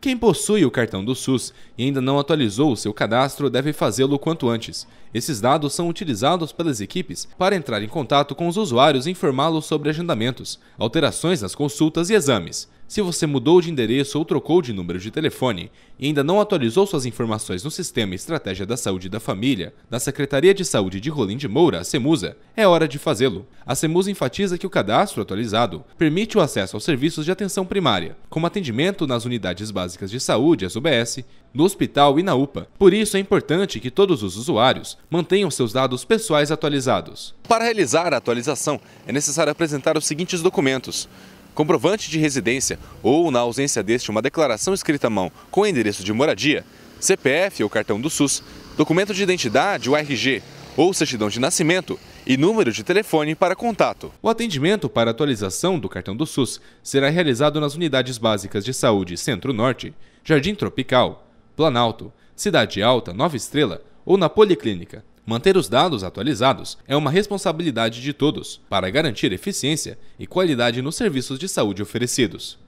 Quem possui o cartão do SUS e ainda não atualizou o seu cadastro deve fazê-lo quanto antes. Esses dados são utilizados pelas equipes para entrar em contato com os usuários e informá-los sobre agendamentos, alterações nas consultas e exames. Se você mudou de endereço ou trocou de número de telefone e ainda não atualizou suas informações no Sistema Estratégia da Saúde da Família da Secretaria de Saúde de Rolim de Moura, a Semusa, é hora de fazê-lo. A Semusa enfatiza que o cadastro atualizado permite o acesso aos serviços de atenção primária, como atendimento nas unidades básicas de saúde, as UBS, no hospital e na UPA. Por isso é importante que todos os usuários mantenham seus dados pessoais atualizados. Para realizar a atualização, é necessário apresentar os seguintes documentos: comprovante de residência ou, na ausência deste, uma declaração escrita à mão com endereço de moradia, CPF ou cartão do SUS, documento de identidade o RG ou certidão de nascimento e número de telefone para contato. O atendimento para atualização do cartão do SUS será realizado nas unidades básicas de saúde Centro-Norte, Jardim Tropical, Planalto, Cidade Alta, Nova Estrela ou na Policlínica, Manter os dados atualizados é uma responsabilidade de todos, para garantir eficiência e qualidade nos serviços de saúde oferecidos.